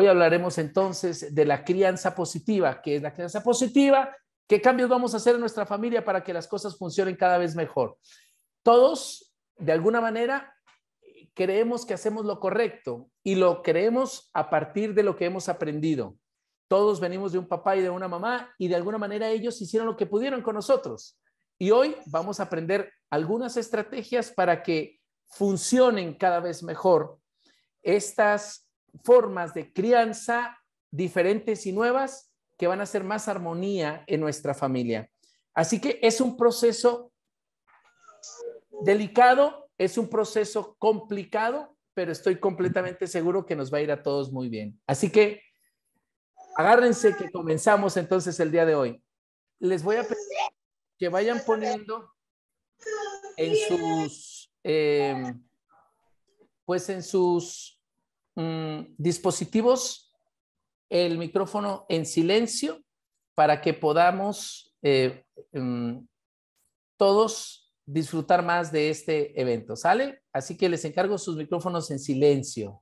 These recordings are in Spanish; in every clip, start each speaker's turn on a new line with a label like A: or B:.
A: Hoy hablaremos entonces de la crianza positiva, que es la crianza positiva, qué cambios vamos a hacer en nuestra familia para que las cosas funcionen cada vez mejor. Todos, de alguna manera, creemos que hacemos lo correcto y lo creemos a partir de lo que hemos aprendido. Todos venimos de un papá y de una mamá y de alguna manera ellos hicieron lo que pudieron con nosotros. Y hoy vamos a aprender algunas estrategias para que funcionen cada vez mejor estas formas de crianza diferentes y nuevas que van a hacer más armonía en nuestra familia. Así que es un proceso delicado, es un proceso complicado, pero estoy completamente seguro que nos va a ir a todos muy bien. Así que agárrense que comenzamos entonces el día de hoy. Les voy a pedir que vayan poniendo en sus, eh, pues en sus Mm, dispositivos, el micrófono en silencio para que podamos eh, mm, todos disfrutar más de este evento, ¿sale? Así que les encargo sus micrófonos en silencio,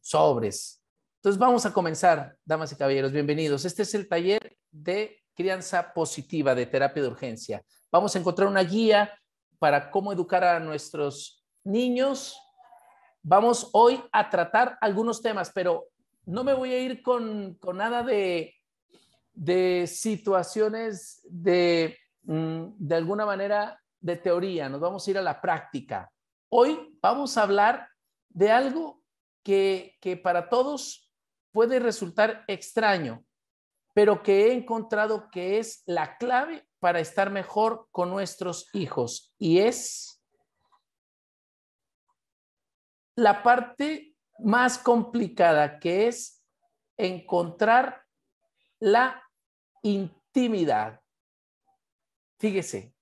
A: sobres. Entonces vamos a comenzar, damas y caballeros, bienvenidos. Este es el taller de crianza positiva de terapia de urgencia. Vamos a encontrar una guía para cómo educar a nuestros niños Vamos hoy a tratar algunos temas, pero no me voy a ir con, nada de, de situaciones de, mm, de alguna manera, de teoría. Nos vamos a ir a la práctica. Hoy vamos a hablar de algo que, que para todos puede resultar extraño, pero que he encontrado que es la clave para estar mejor con nuestros hijos y es la parte más complicada que es encontrar la intimidad. Fíjese,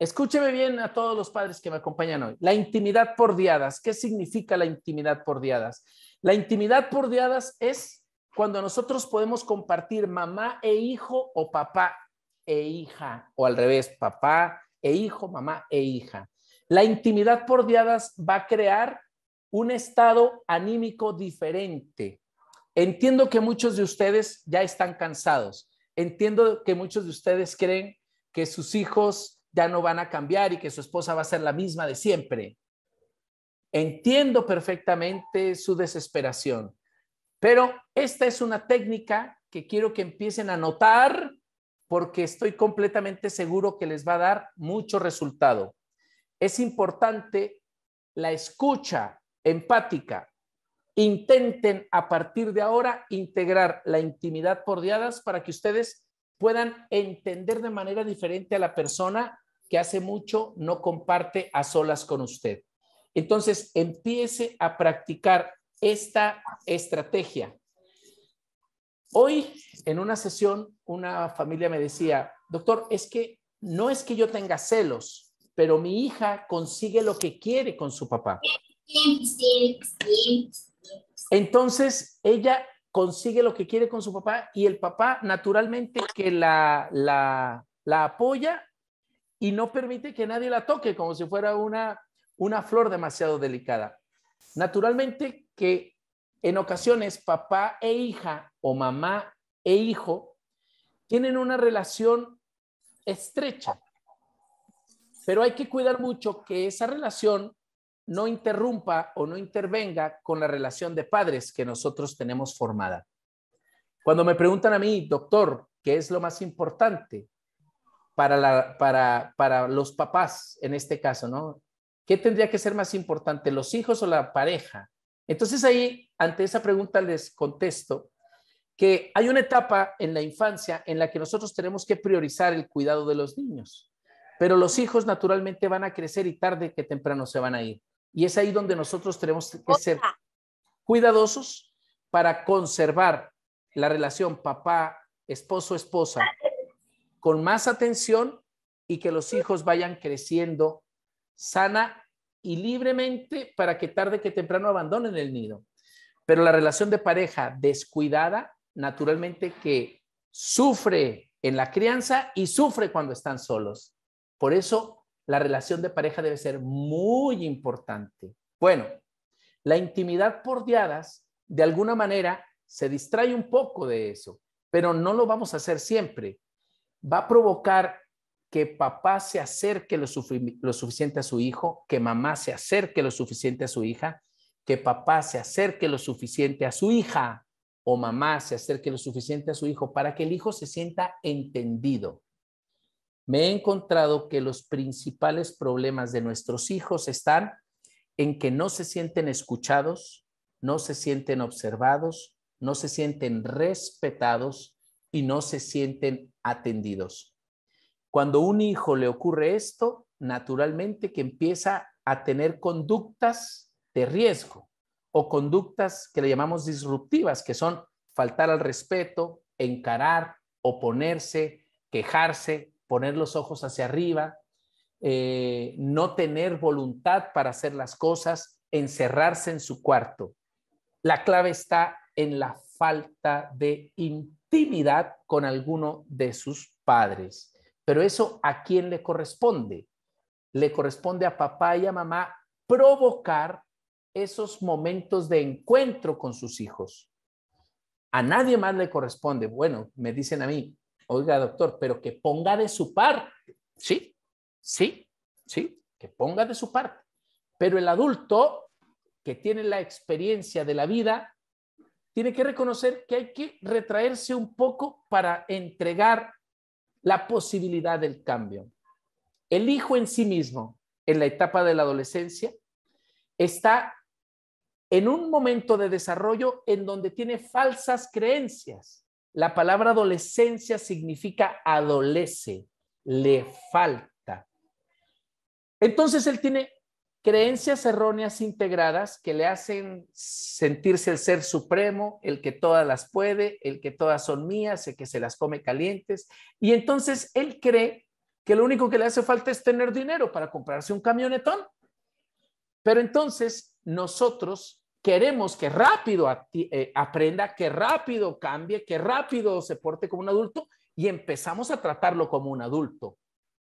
A: escúcheme bien a todos los padres que me acompañan hoy. La intimidad por diadas, ¿qué significa la intimidad por diadas? La intimidad por diadas es cuando nosotros podemos compartir mamá e hijo o papá e hija, o al revés, papá e hijo, mamá e hija. La intimidad por diadas va a crear un estado anímico diferente. Entiendo que muchos de ustedes ya están cansados. Entiendo que muchos de ustedes creen que sus hijos ya no van a cambiar y que su esposa va a ser la misma de siempre. Entiendo perfectamente su desesperación, pero esta es una técnica que quiero que empiecen a notar porque estoy completamente seguro que les va a dar mucho resultado. Es importante la escucha empática. Intenten a partir de ahora integrar la intimidad por diadas para que ustedes puedan entender de manera diferente a la persona que hace mucho no comparte a solas con usted. Entonces, empiece a practicar esta estrategia. Hoy, en una sesión, una familia me decía, doctor, es que no es que yo tenga celos, pero mi hija consigue lo que quiere con su papá. Entonces, ella consigue lo que quiere con su papá y el papá naturalmente que la, la, apoya y no permite que nadie la toque como si fuera una, una flor demasiado delicada. Naturalmente que en ocasiones papá e hija o mamá e hijo tienen una relación estrecha, pero hay que cuidar mucho que esa relación no interrumpa o no intervenga con la relación de padres que nosotros tenemos formada. Cuando me preguntan a mí, doctor, ¿qué es lo más importante para, para, los papás en este caso? ¿no? ¿Qué tendría que ser más importante, los hijos o la pareja? Entonces ahí, ante esa pregunta, les contesto que hay una etapa en la infancia en la que nosotros tenemos que priorizar el cuidado de los niños, pero los hijos naturalmente van a crecer y tarde que temprano se van a ir. Y es ahí donde nosotros tenemos que ser cuidadosos para conservar la relación papá, esposo, esposa con más atención y que los hijos vayan creciendo sana y libremente para que tarde que temprano abandonen el nido. Pero la relación de pareja descuidada, naturalmente que sufre en la crianza y sufre cuando están solos. Por eso la relación de pareja debe ser muy importante. Bueno, la intimidad por diadas, de alguna manera, se distrae un poco de eso, pero no lo vamos a hacer siempre. Va a provocar que papá se acerque lo, suficiente a su hijo, que mamá se acerque lo suficiente a su hija, que papá se acerque lo suficiente a su hija o mamá se acerque lo suficiente a su hijo para que el hijo se sienta entendido me he encontrado que los principales problemas de nuestros hijos están en que no se sienten escuchados, no se sienten observados, no se sienten respetados y no se sienten atendidos. Cuando a un hijo le ocurre esto, naturalmente que empieza a tener conductas de riesgo o conductas que le llamamos disruptivas, que son faltar al respeto, encarar, oponerse, quejarse, poner los ojos hacia arriba, eh, no tener voluntad para hacer las cosas, encerrarse en su cuarto. La clave está en la falta de intimidad con alguno de sus padres. Pero eso a quién le corresponde? Le corresponde a papá y a mamá provocar esos momentos de encuentro con sus hijos. A nadie más le corresponde. Bueno, me dicen a mí, Oiga, doctor, pero que ponga de su parte. Sí, sí, sí, que ponga de su parte. Pero el adulto que tiene la experiencia de la vida tiene que reconocer que hay que retraerse un poco para entregar la posibilidad del cambio. El hijo en sí mismo, en la etapa de la adolescencia, está en un momento de desarrollo en donde tiene falsas creencias la palabra adolescencia significa adolece, le falta. Entonces él tiene creencias erróneas integradas que le hacen sentirse el ser supremo, el que todas las puede, el que todas son mías, el que se las come calientes. Y entonces él cree que lo único que le hace falta es tener dinero para comprarse un camionetón. Pero entonces nosotros queremos que rápido eh, aprenda, que rápido cambie, que rápido se porte como un adulto y empezamos a tratarlo como un adulto.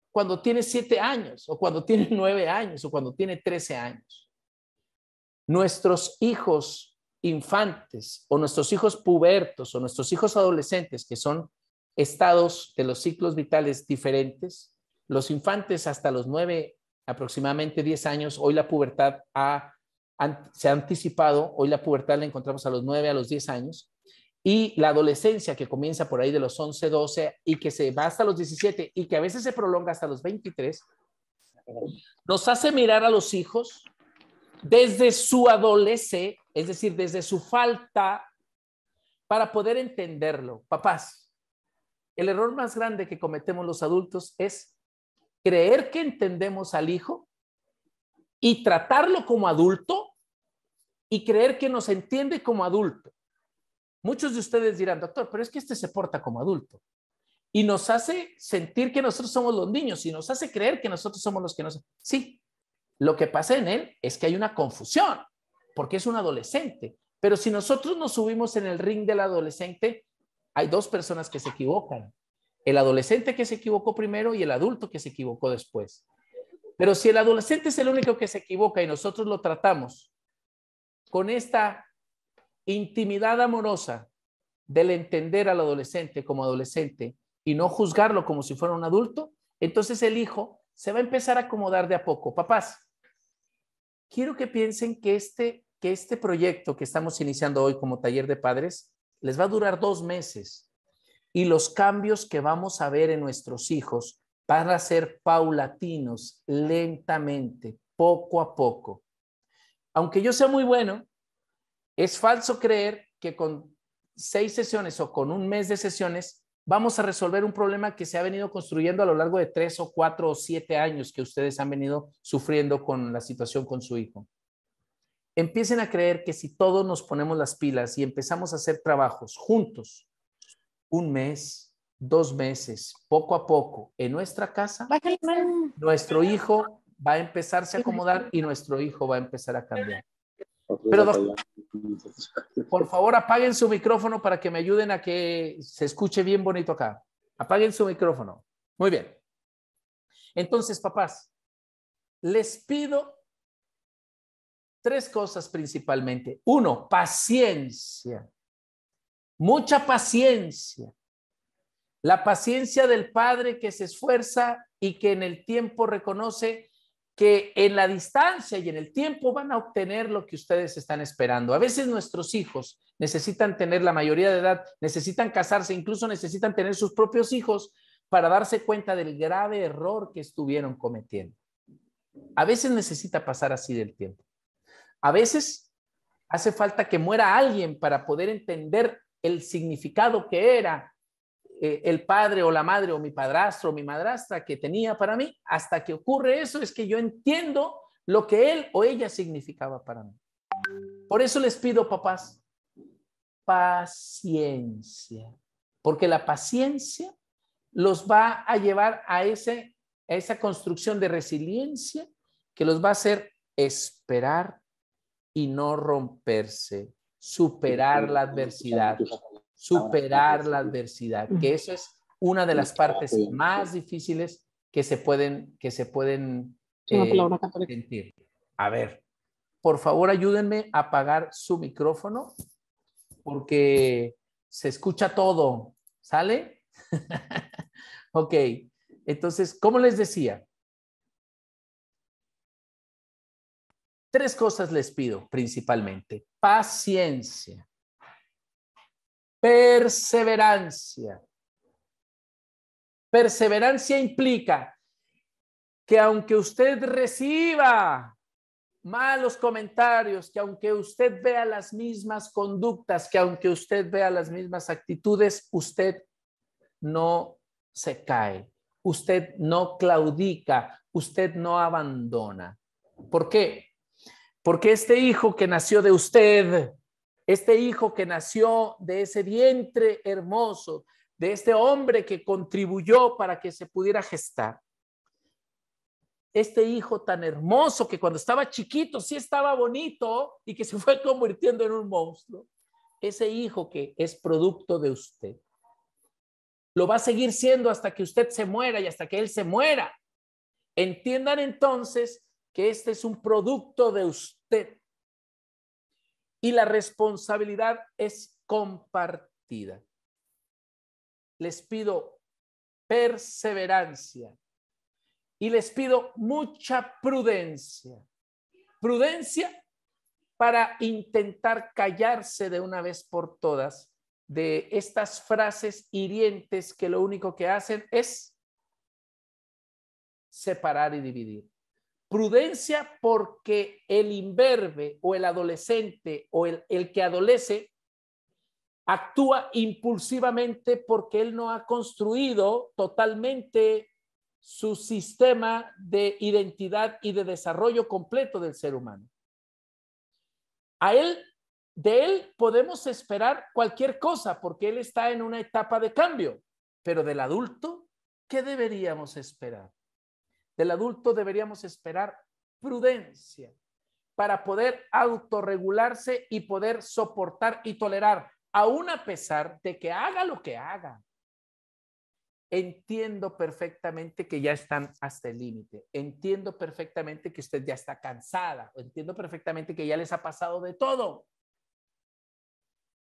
A: Cuando tiene siete años o cuando tiene nueve años o cuando tiene trece años. Nuestros hijos infantes o nuestros hijos pubertos o nuestros hijos adolescentes, que son estados de los ciclos vitales diferentes, los infantes hasta los nueve, aproximadamente diez años, hoy la pubertad ha se ha anticipado, hoy la pubertad la encontramos a los 9, a los 10 años, y la adolescencia que comienza por ahí de los 11, 12 y que se va hasta los 17 y que a veces se prolonga hasta los 23, nos hace mirar a los hijos desde su adolescencia, es decir, desde su falta, para poder entenderlo. Papás, el error más grande que cometemos los adultos es creer que entendemos al hijo y tratarlo como adulto y creer que nos entiende como adulto. Muchos de ustedes dirán, doctor, pero es que este se porta como adulto. Y nos hace sentir que nosotros somos los niños y nos hace creer que nosotros somos los que nos... Sí, lo que pasa en él es que hay una confusión, porque es un adolescente. Pero si nosotros nos subimos en el ring del adolescente, hay dos personas que se equivocan. El adolescente que se equivocó primero y el adulto que se equivocó después. Pero si el adolescente es el único que se equivoca y nosotros lo tratamos con esta intimidad amorosa del entender al adolescente como adolescente y no juzgarlo como si fuera un adulto, entonces el hijo se va a empezar a acomodar de a poco. Papás, quiero que piensen que este, que este proyecto que estamos iniciando hoy como taller de padres les va a durar dos meses y los cambios que vamos a ver en nuestros hijos para ser paulatinos, lentamente, poco a poco. Aunque yo sea muy bueno, es falso creer que con seis sesiones o con un mes de sesiones vamos a resolver un problema que se ha venido construyendo a lo largo de tres o cuatro o siete años que ustedes han venido sufriendo con la situación con su hijo. Empiecen a creer que si todos nos ponemos las pilas y empezamos a hacer trabajos juntos, un mes, dos meses, poco a poco, en nuestra casa, nuestro hijo va a empezar a acomodar y nuestro hijo va a empezar a cambiar. Pero, por favor, apaguen su micrófono para que me ayuden a que se escuche bien bonito acá. Apaguen su micrófono. Muy bien. Entonces, papás, les pido tres cosas principalmente. Uno, paciencia. Mucha paciencia. La paciencia del Padre que se esfuerza y que en el tiempo reconoce que en la distancia y en el tiempo van a obtener lo que ustedes están esperando. A veces nuestros hijos necesitan tener la mayoría de edad, necesitan casarse, incluso necesitan tener sus propios hijos para darse cuenta del grave error que estuvieron cometiendo. A veces necesita pasar así del tiempo. A veces hace falta que muera alguien para poder entender el significado que era eh, el padre o la madre o mi padrastro o mi madrastra que tenía para mí, hasta que ocurre eso es que yo entiendo lo que él o ella significaba para mí. Por eso les pido, papás, paciencia, porque la paciencia los va a llevar a, ese, a esa construcción de resiliencia que los va a hacer esperar y no romperse, superar la adversidad, Ah, superar la adversidad, que eso es una de las partes más difíciles que se pueden, que se pueden eh, sentir. A ver, por favor ayúdenme a apagar su micrófono porque se escucha todo, ¿sale? ok, entonces, ¿cómo les decía? Tres cosas les pido principalmente. Paciencia perseverancia. Perseverancia implica que aunque usted reciba malos comentarios, que aunque usted vea las mismas conductas, que aunque usted vea las mismas actitudes, usted no se cae, usted no claudica, usted no abandona. ¿Por qué? Porque este hijo que nació de usted, este hijo que nació de ese vientre hermoso, de este hombre que contribuyó para que se pudiera gestar. Este hijo tan hermoso que cuando estaba chiquito sí estaba bonito y que se fue convirtiendo en un monstruo. Ese hijo que es producto de usted. Lo va a seguir siendo hasta que usted se muera y hasta que él se muera. Entiendan entonces que este es un producto de usted y la responsabilidad es compartida. Les pido perseverancia y les pido mucha prudencia. Prudencia para intentar callarse de una vez por todas de estas frases hirientes que lo único que hacen es separar y dividir. Prudencia porque el imberbe o el adolescente o el, el que adolece actúa impulsivamente porque él no ha construido totalmente su sistema de identidad y de desarrollo completo del ser humano. A él, de él podemos esperar cualquier cosa porque él está en una etapa de cambio, pero del adulto, ¿qué deberíamos esperar? Del adulto deberíamos esperar prudencia para poder autorregularse y poder soportar y tolerar, aún a pesar de que haga lo que haga. Entiendo perfectamente que ya están hasta el límite, entiendo perfectamente que usted ya está cansada, entiendo perfectamente que ya les ha pasado de todo.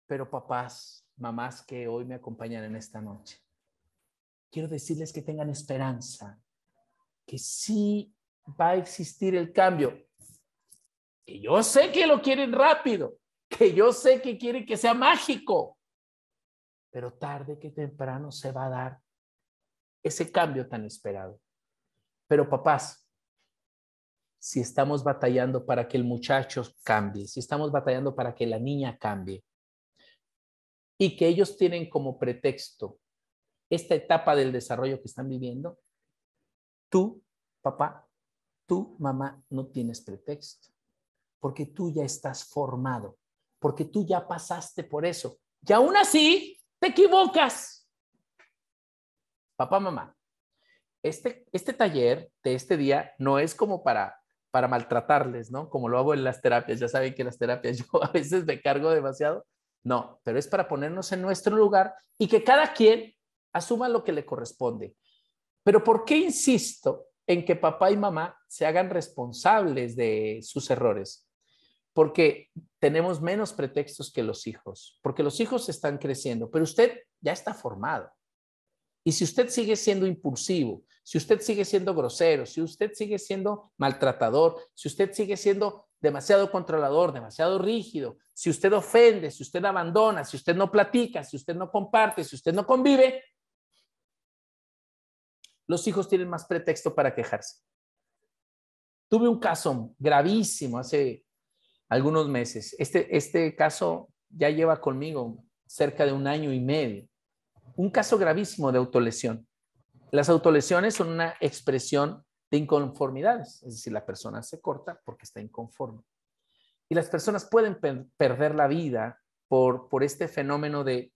A: Pero papás, mamás que hoy me acompañan en esta noche, quiero decirles que tengan esperanza, que sí va a existir el cambio. Que yo sé que lo quieren rápido, que yo sé que quieren que sea mágico, pero tarde que temprano se va a dar ese cambio tan esperado. Pero papás, si estamos batallando para que el muchacho cambie, si estamos batallando para que la niña cambie, y que ellos tienen como pretexto esta etapa del desarrollo que están viviendo, Tú, papá, tú, mamá, no tienes pretexto, porque tú ya estás formado, porque tú ya pasaste por eso. Y aún así, te equivocas. Papá, mamá, este, este taller de este día no es como para para maltratarles, ¿no? Como lo hago en las terapias, ya saben que en las terapias yo a veces me cargo demasiado. No, pero es para ponernos en nuestro lugar y que cada quien asuma lo que le corresponde. Pero ¿por qué insisto en que papá y mamá se hagan responsables de sus errores? Porque tenemos menos pretextos que los hijos, porque los hijos están creciendo, pero usted ya está formado. Y si usted sigue siendo impulsivo, si usted sigue siendo grosero, si usted sigue siendo maltratador, si usted sigue siendo demasiado controlador, demasiado rígido, si usted ofende, si usted abandona, si usted no platica, si usted no comparte, si usted no convive, los hijos tienen más pretexto para quejarse. Tuve un caso gravísimo hace algunos meses. Este, este caso ya lleva conmigo cerca de un año y medio. Un caso gravísimo de autolesión. Las autolesiones son una expresión de inconformidades, es decir, la persona se corta porque está inconforme. Y las personas pueden perder la vida por, por este fenómeno de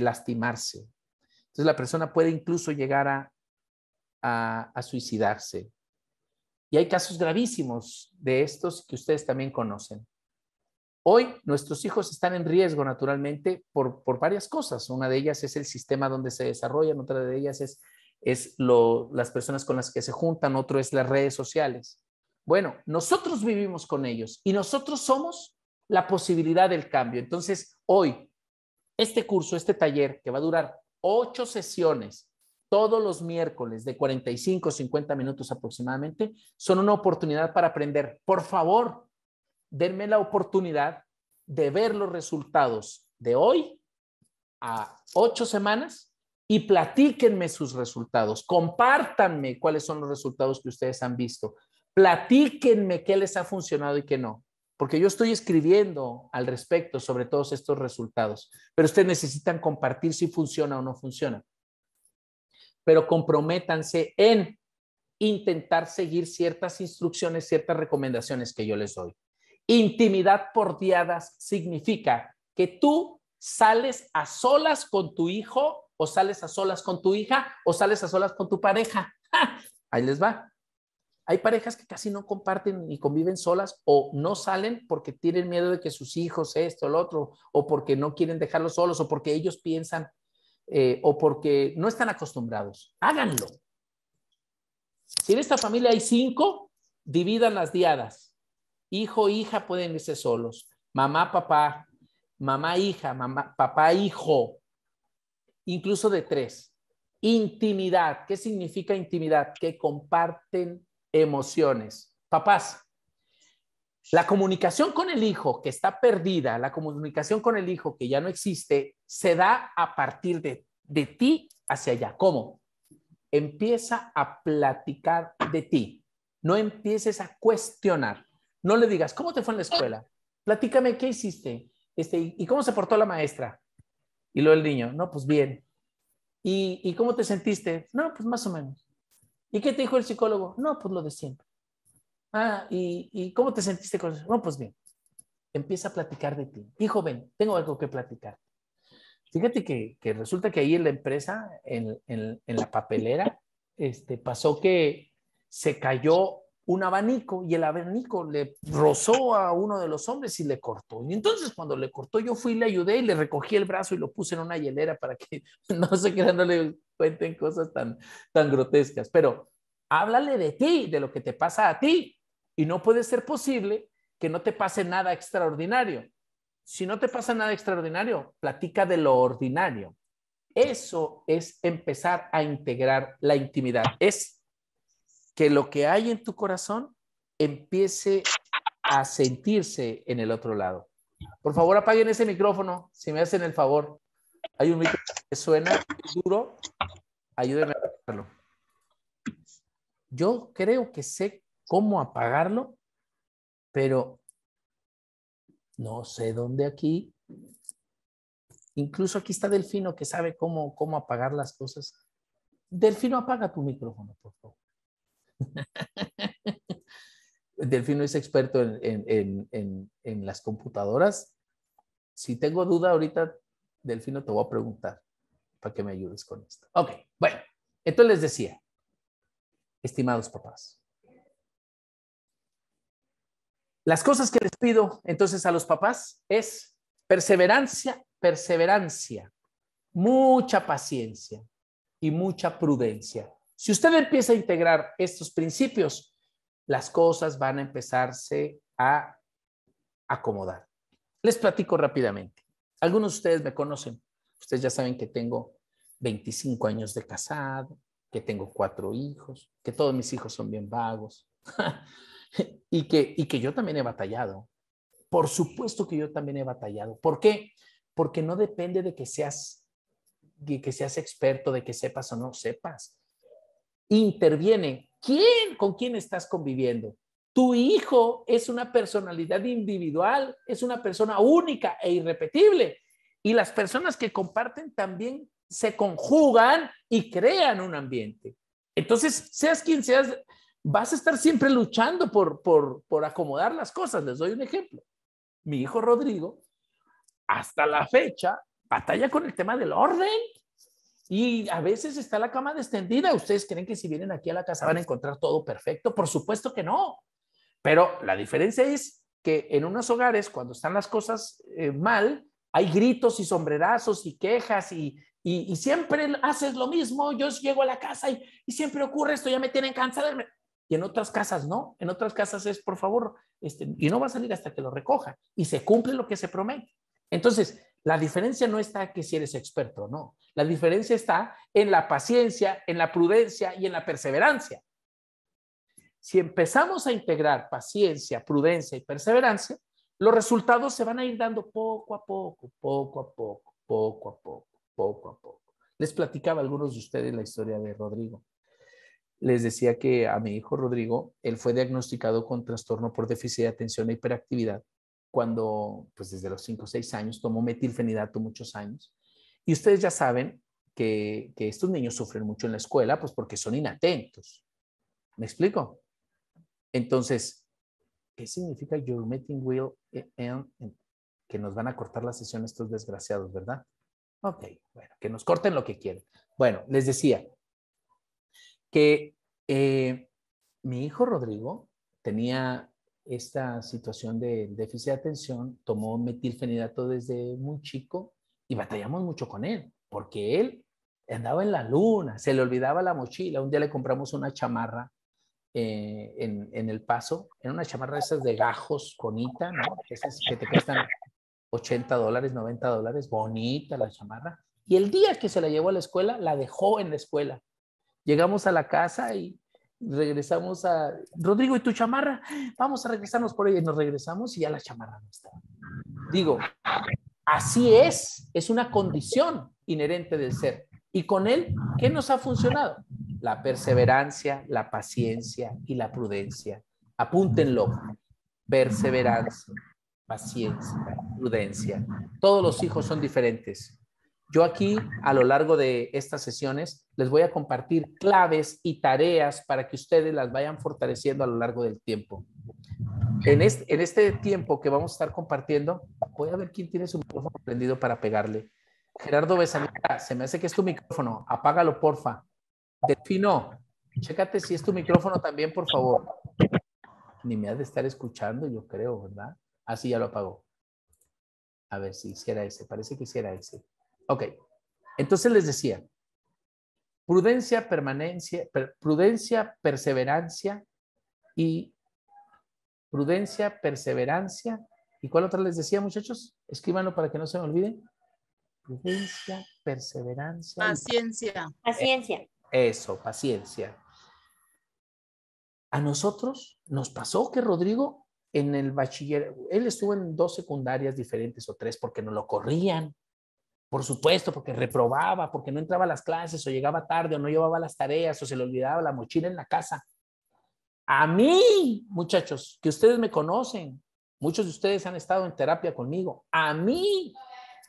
A: lastimarse. Entonces la persona puede incluso llegar a a, suicidarse. Y hay casos gravísimos de estos que ustedes también conocen. Hoy nuestros hijos están en riesgo naturalmente por, por, varias cosas. Una de ellas es el sistema donde se desarrollan, otra de ellas es, es lo, las personas con las que se juntan, otro es las redes sociales. Bueno, nosotros vivimos con ellos y nosotros somos la posibilidad del cambio. Entonces, hoy, este curso, este taller que va a durar ocho sesiones, todos los miércoles de 45, 50 minutos aproximadamente, son una oportunidad para aprender. Por favor, denme la oportunidad de ver los resultados de hoy a ocho semanas y platíquenme sus resultados. Compártanme cuáles son los resultados que ustedes han visto. Platíquenme qué les ha funcionado y qué no. Porque yo estoy escribiendo al respecto sobre todos estos resultados, pero ustedes necesitan compartir si funciona o no funciona pero comprométanse en intentar seguir ciertas instrucciones, ciertas recomendaciones que yo les doy. Intimidad por diadas significa que tú sales a solas con tu hijo o sales a solas con tu hija o sales a solas con tu pareja. Ahí les va. Hay parejas que casi no comparten ni conviven solas o no salen porque tienen miedo de que sus hijos esto, o lo otro, o porque no quieren dejarlos solos o porque ellos piensan eh, o porque no están acostumbrados. Háganlo. Si en esta familia hay cinco, dividan las diadas. Hijo, hija pueden irse solos. Mamá, papá, mamá, hija, mamá, papá, hijo. Incluso de tres. Intimidad. ¿Qué significa intimidad? Que comparten emociones. Papás, la comunicación con el hijo que está perdida, la comunicación con el hijo que ya no existe, se da a partir de, de ti hacia allá. ¿Cómo? Empieza a platicar de ti. No empieces a cuestionar. No le digas, ¿cómo te fue en la escuela? Platícame, ¿qué hiciste? Este, ¿Y cómo se portó la maestra? Y luego el niño, no, pues bien. ¿Y, ¿Y cómo te sentiste? No, pues más o menos. ¿Y qué te dijo el psicólogo? No, pues lo de siempre. Ah, ¿y, cómo te sentiste con eso? No, pues bien, empieza a platicar de ti. Hijo, ven, tengo algo que platicar. Fíjate que, resulta que ahí en la empresa, en, la papelera, este, pasó que se cayó un abanico y el abanico le rozó a uno de los hombres y le cortó. Y entonces cuando le cortó yo fui, y le ayudé y le recogí el brazo y lo puse en una hielera para que no se quedan, no le cuenten cosas tan, tan grotescas. Pero háblale de ti, de lo que te pasa a ti. Y no puede ser posible que no te pase nada extraordinario. Si no te pasa nada extraordinario, platica de lo ordinario. Eso es empezar a integrar la intimidad. Es que lo que hay en tu corazón empiece a sentirse en el otro lado. Por favor, apaguen ese micrófono, si me hacen el favor. Hay un micrófono que suena duro. Ayúdenme a apagarlo. Yo creo que sé cómo apagarlo, pero no sé dónde aquí. Incluso aquí está Delfino que sabe cómo, cómo apagar las cosas. Delfino, apaga tu micrófono, por favor. Delfino es experto en, en, las computadoras. Si tengo duda ahorita, Delfino, te voy a preguntar para que me ayudes con esto. Ok, bueno, entonces les decía, estimados papás, las cosas que les pido entonces a los papás es perseverancia, perseverancia, mucha paciencia y mucha prudencia. Si usted empieza a integrar estos principios, las cosas van a empezarse a acomodar. Les platico rápidamente. Algunos de ustedes me conocen. Ustedes ya saben que tengo 25 años de casado, que tengo cuatro hijos, que todos mis hijos son bien vagos. y que, y que yo también he batallado. Por supuesto que yo también he batallado. ¿Por qué? Porque no depende de que seas, de que seas experto, de que sepas o no sepas. Interviene. ¿Quién? ¿Con quién estás conviviendo? Tu hijo es una personalidad individual, es una persona única e irrepetible. Y las personas que comparten también se conjugan y crean un ambiente. Entonces, seas quien seas, vas a estar siempre luchando por, por, acomodar las cosas. Les doy un ejemplo. Mi hijo Rodrigo, hasta la fecha, batalla con el tema del orden. Y a veces está la cama descendida. ¿Ustedes creen que si vienen aquí a la casa van a encontrar todo perfecto? Por supuesto que no. Pero la diferencia es que en unos hogares, cuando están las cosas eh, mal, hay gritos y sombrerazos y quejas y, siempre haces lo mismo. Yo llego a la casa y, siempre ocurre esto, ya me tienen cansado y en otras casas no. En otras casas es, por favor, este, y no va a salir hasta que lo recoja y se cumple lo que se promete. Entonces, la diferencia no está que si eres experto o no. La diferencia está en la paciencia, en la prudencia y en la perseverancia. Si empezamos a integrar paciencia, prudencia y perseverancia, los resultados se van a ir dando poco a poco, poco a poco, poco a poco, poco a poco. Les platicaba a algunos de ustedes la historia de Rodrigo les decía que a mi hijo Rodrigo, él fue diagnosticado con trastorno por déficit de atención e hiperactividad cuando, pues desde los 5 o 6 años, tomó metilfenidato muchos años. Y ustedes ya saben que, estos niños sufren mucho en la escuela, pues porque son inatentos. ¿Me explico? Entonces, ¿qué significa your meeting will end? Que nos van a cortar la sesión estos desgraciados, ¿verdad? Ok, bueno, que nos corten lo que quieren. Bueno, les decía, que eh, mi hijo Rodrigo tenía esta situación de déficit de atención, tomó metilfenidato desde muy chico y batallamos mucho con él, porque él andaba en la luna, se le olvidaba la mochila. Un día le compramos una chamarra eh, en, en, El Paso, era una chamarra de esas de gajos, conita, ¿no? Esas que te cuestan 80 dólares, 90 dólares, bonita la chamarra. Y el día que se la llevó a la escuela, la dejó en la escuela. Llegamos a la casa y regresamos a Rodrigo y tu chamarra, vamos a regresarnos por ella. Nos regresamos y ya la chamarra no está Digo, así es, es una condición inherente del ser. Y con él, ¿qué nos ha funcionado? La perseverancia, la paciencia y la prudencia. Apúntenlo. Perseverancia, paciencia, prudencia. Todos los hijos son diferentes. Yo aquí, a lo largo de estas sesiones, les voy a compartir claves y tareas para que ustedes las vayan fortaleciendo a lo largo del tiempo. En este, en este tiempo que vamos a estar compartiendo, voy a ver quién tiene su micrófono prendido para pegarle. Gerardo Besanita, se me hace que es tu micrófono. Apágalo, porfa. Defino, chécate si es tu micrófono también, por favor. Ni me has de estar escuchando, yo creo, ¿verdad? Así ah, sí, ya lo apagó. A ver si hiciera ese. Parece que hiciera ese. Ok, entonces les decía, prudencia, permanencia, prudencia, perseverancia y prudencia, perseverancia. ¿Y cuál otra les decía, muchachos? Escríbanlo para que no se me olviden. Prudencia, perseverancia. Paciencia. Paciencia. Eso, paciencia. A nosotros nos pasó que Rodrigo en el bachiller, él estuvo en dos secundarias diferentes o tres porque no lo corrían. Por supuesto, porque reprobaba, porque no entraba a las clases o llegaba tarde o no llevaba las tareas o se le olvidaba la mochila en la casa. A mí, muchachos, que ustedes me conocen, muchos de ustedes han estado en terapia conmigo, a mí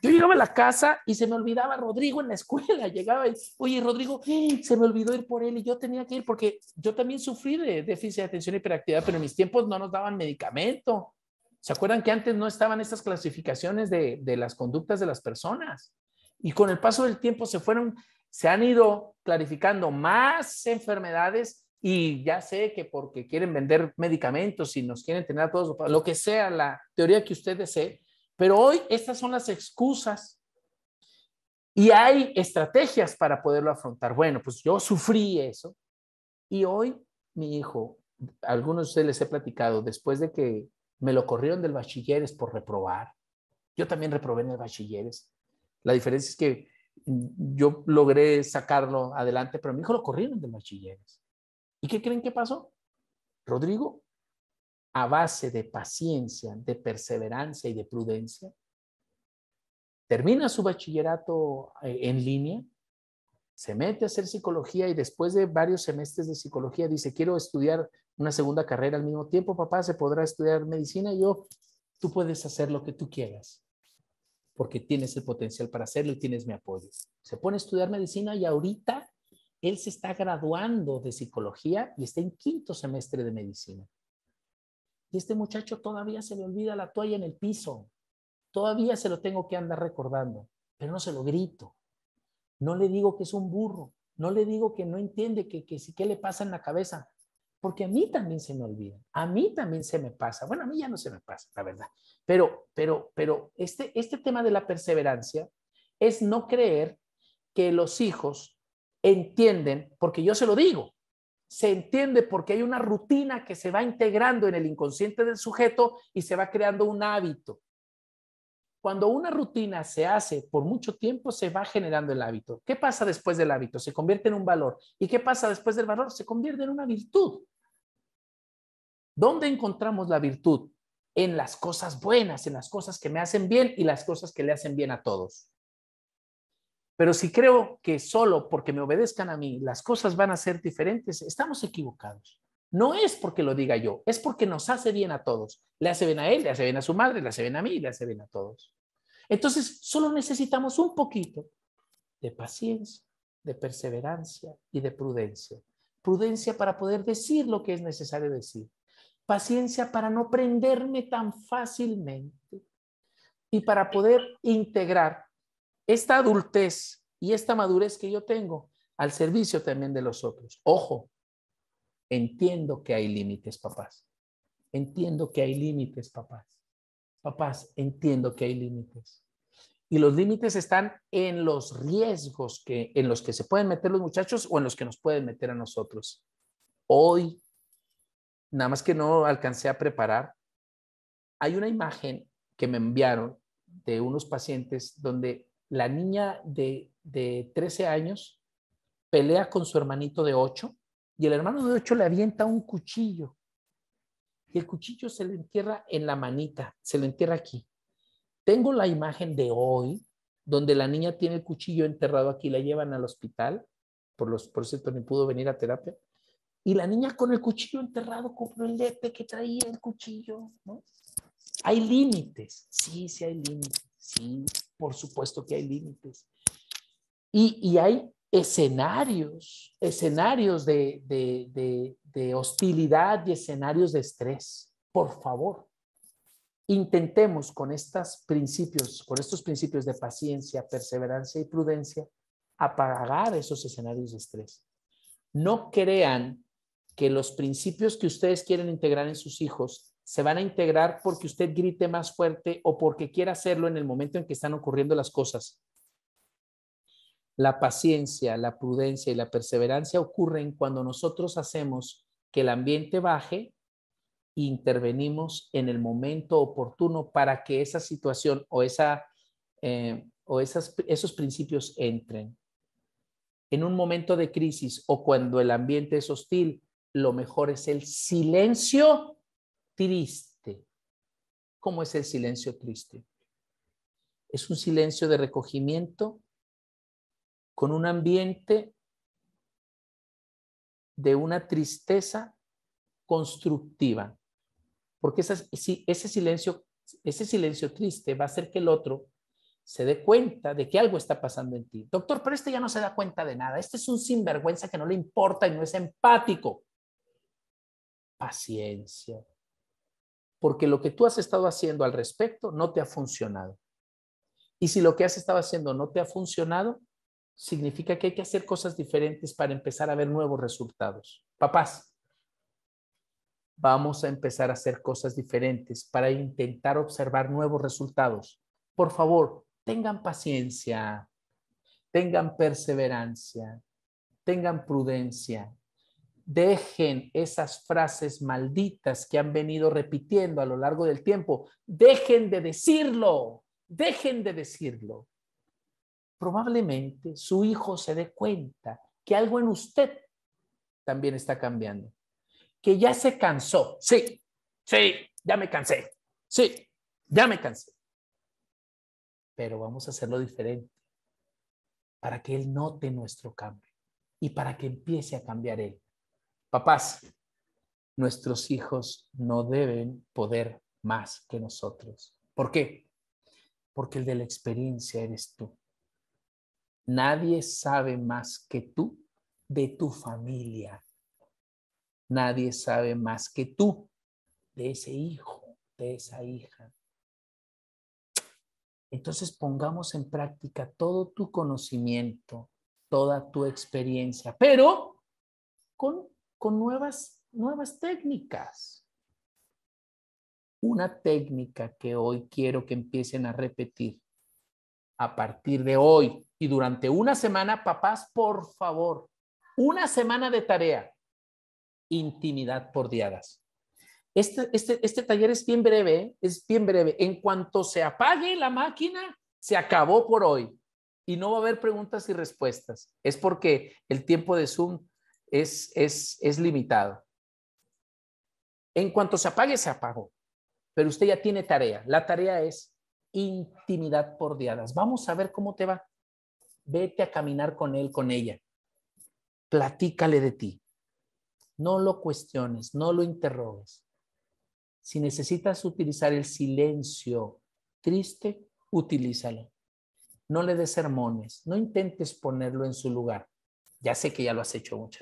A: yo llegaba a la casa y se me olvidaba Rodrigo en la escuela. Llegaba y, oye, Rodrigo, se me olvidó ir por él y yo tenía que ir porque yo también sufrí de déficit de atención y hiperactividad, pero en mis tiempos no nos daban medicamento. ¿Se acuerdan que antes no estaban estas clasificaciones de, las conductas de las personas? Y con el paso del tiempo se fueron, se han ido clarificando más enfermedades y ya sé que porque quieren vender medicamentos y nos quieren tener a todos, lo que sea la teoría que usted desee, pero hoy estas son las excusas y hay estrategias para poderlo afrontar. Bueno, pues yo sufrí eso y hoy mi hijo, algunos de ustedes les he platicado, después de que me lo corrieron del bachilleres por reprobar. Yo también reprobé en el bachilleres. La diferencia es que mm, yo logré sacarlo adelante, pero a mi hijo lo corrieron del bachilleres. ¿Y qué creen que pasó? Rodrigo, a base de paciencia, de perseverancia y de prudencia, termina su bachillerato eh, en línea se mete a hacer psicología y después de varios semestres de psicología dice, quiero estudiar una segunda carrera al mismo tiempo, papá, se podrá estudiar medicina, y yo, tú puedes hacer lo que tú quieras, porque tienes el potencial para hacerlo y tienes mi apoyo. Se pone a estudiar medicina y ahorita él se está graduando de psicología y está en quinto semestre de medicina. Y este muchacho todavía se le olvida la toalla en el piso, todavía se lo tengo que andar recordando, pero no se lo grito no le digo que es un burro, no le digo que no entiende, que, que, que, le pasa en la cabeza, porque a mí también se me olvida, a mí también se me pasa. Bueno, a mí ya no se me pasa, la verdad. Pero, pero, pero este, este tema de la perseverancia es no creer que los hijos entienden, porque yo se lo digo, se entiende porque hay una rutina que se va integrando en el inconsciente del sujeto y se va creando un hábito. Cuando una rutina se hace por mucho tiempo, se va generando el hábito. ¿Qué pasa después del hábito? Se convierte en un valor. ¿Y qué pasa después del valor? Se convierte en una virtud. ¿Dónde encontramos la virtud? En las cosas buenas, en las cosas que me hacen bien y las cosas que le hacen bien a todos. Pero si creo que solo porque me obedezcan a mí las cosas van a ser diferentes, estamos equivocados no es porque lo diga yo, es porque nos hace bien a todos. Le hace bien a él, le hace bien a su madre, le hace bien a mí, le hace bien a todos. Entonces, solo necesitamos un poquito de paciencia, de perseverancia y de prudencia. Prudencia para poder decir lo que es necesario decir. Paciencia para no prenderme tan fácilmente y para poder integrar esta adultez y esta madurez que yo tengo al servicio también de los otros. Ojo, Entiendo que hay límites, papás. Entiendo que hay límites, papás. Papás, entiendo que hay límites. Y los límites están en los riesgos que, en los que se pueden meter los muchachos o en los que nos pueden meter a nosotros. Hoy, nada más que no alcancé a preparar, hay una imagen que me enviaron de unos pacientes donde la niña de, de 13 años pelea con su hermanito de 8 y el hermano de ocho le avienta un cuchillo y el cuchillo se le entierra en la manita, se le entierra aquí. Tengo la imagen de hoy donde la niña tiene el cuchillo enterrado aquí, la llevan al hospital, por, los, por cierto, ni pudo venir a terapia, y la niña con el cuchillo enterrado compró el lepe que traía el cuchillo, ¿no? Hay límites, sí, sí hay límites, sí, por supuesto que hay límites. Y, y hay escenarios, escenarios de, hostilidad y escenarios de estrés. Por favor, intentemos con estos principios, con estos principios de paciencia, perseverancia y prudencia, apagar esos escenarios de estrés. No crean que los principios que ustedes quieren integrar en sus hijos se van a integrar porque usted grite más fuerte o porque quiera hacerlo en el momento en que están ocurriendo las cosas. La paciencia, la prudencia y la perseverancia ocurren cuando nosotros hacemos que el ambiente baje e intervenimos en el momento oportuno para que esa situación o, esa, eh, o esos principios entren. En un momento de crisis o cuando el ambiente es hostil, lo mejor es el silencio triste. ¿Cómo es el silencio triste? Es un silencio de recogimiento con un ambiente de una tristeza constructiva, porque ese, silencio, ese silencio triste va a hacer que el otro se dé cuenta de que algo está pasando en ti. Doctor, pero este ya no se da cuenta de nada, este es un sinvergüenza que no le importa y no es empático. Paciencia, porque lo que tú has estado haciendo al respecto no te ha funcionado. Y si lo que has estado haciendo no te ha funcionado, significa que hay que hacer cosas diferentes para empezar a ver nuevos resultados. Papás, vamos a empezar a hacer cosas diferentes para intentar observar nuevos resultados. Por favor, tengan paciencia, tengan perseverancia, tengan prudencia. Dejen esas frases malditas que han venido repitiendo a lo largo del tiempo. Dejen de decirlo, dejen de decirlo probablemente su hijo se dé cuenta que algo en usted también está cambiando, que ya se cansó. Sí, sí, ya me cansé. Sí, ya me cansé. Pero vamos a hacerlo diferente para que Él note nuestro cambio y para que empiece a cambiar Él. Papás, nuestros hijos no deben poder más que nosotros. ¿Por qué? Porque el de la experiencia eres tú. Nadie sabe más que tú de tu familia. Nadie sabe más que tú de ese hijo, de esa hija. Entonces pongamos en práctica todo tu conocimiento, toda tu experiencia, pero con, con nuevas, nuevas técnicas. Una técnica que hoy quiero que empiecen a repetir a partir de hoy y durante una semana, papás, por favor, una semana de tarea, intimidad por diadas. Este, este, este taller es bien breve, es bien breve. En cuanto se apague la máquina, se acabó por hoy y no va a haber preguntas y respuestas. Es porque el tiempo de Zoom es, es, es limitado. En cuanto se apague, se apagó. Pero usted ya tiene tarea. La tarea es intimidad por diadas. Vamos a ver cómo te va. Vete a caminar con él, con ella. Platícale de ti. No lo cuestiones, no lo interrogues. Si necesitas utilizar el silencio triste, utilízalo. No le des sermones, no intentes ponerlo en su lugar. Ya sé que ya lo has hecho muchas